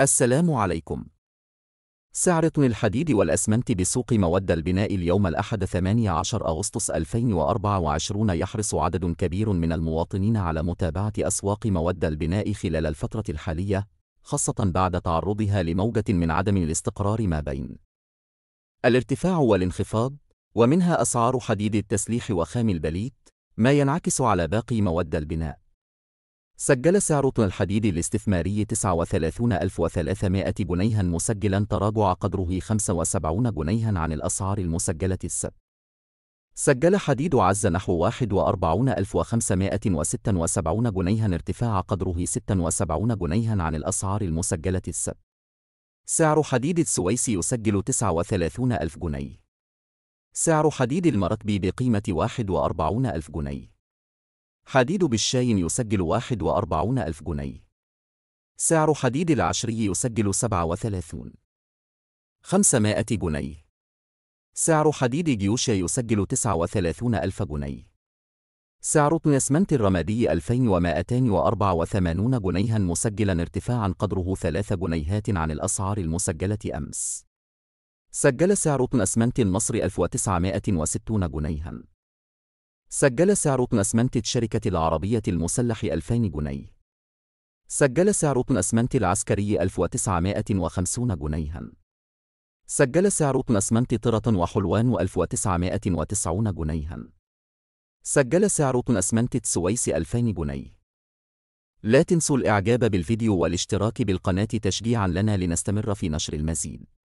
السلام عليكم سعر طن الحديد والأسمنت بسوق مواد البناء اليوم الأحد 18 أغسطس 2024 يحرص عدد كبير من المواطنين على متابعة أسواق مواد البناء خلال الفترة الحالية خاصة بعد تعرضها لموجة من عدم الاستقرار ما بين الارتفاع والانخفاض ومنها أسعار حديد التسليح وخام البليت ما ينعكس على باقي مواد البناء سجل سعر طن الحديد الاستثماري 39300 جنيها مسجلا تراجع قدره 75 جنيها عن الأسعار المسجلة السبت. سجل حديد عز نحو 41576 جنيها ارتفاع قدره 76 جنيها عن الأسعار المسجلة السبت. سعر حديد السويس يسجل 39000 جنيه. سعر حديد المركبي بقيمة 41000 جنيه. حديد بالشاي يسجل 41 ألف جنيه. سعر حديد العشري يسجل 37 500 جنيه. سعر حديد جيوشا يسجل 39 ألف جنيه. سعر اسمنت الرمادي 2284 جنيها مسجلا ارتفاعا قدره 3 جنيهات عن الأسعار المسجلة أمس. سجل سعر اسمنت النصر 1960 جنيها. سجل سعر طن أسمنت الشركة العربية المسلح 2000 جنيه. سجل سعر طن أسمنت العسكري 1950 جنيها. سجل سعر طن أسمنت طرة وحلوان 1990 جنيها. سجل سعر طن أسمنت السويس 2000 جنيه. لا تنسوا الإعجاب بالفيديو والاشتراك بالقناة تشجيعا لنا لنستمر في نشر المزيد.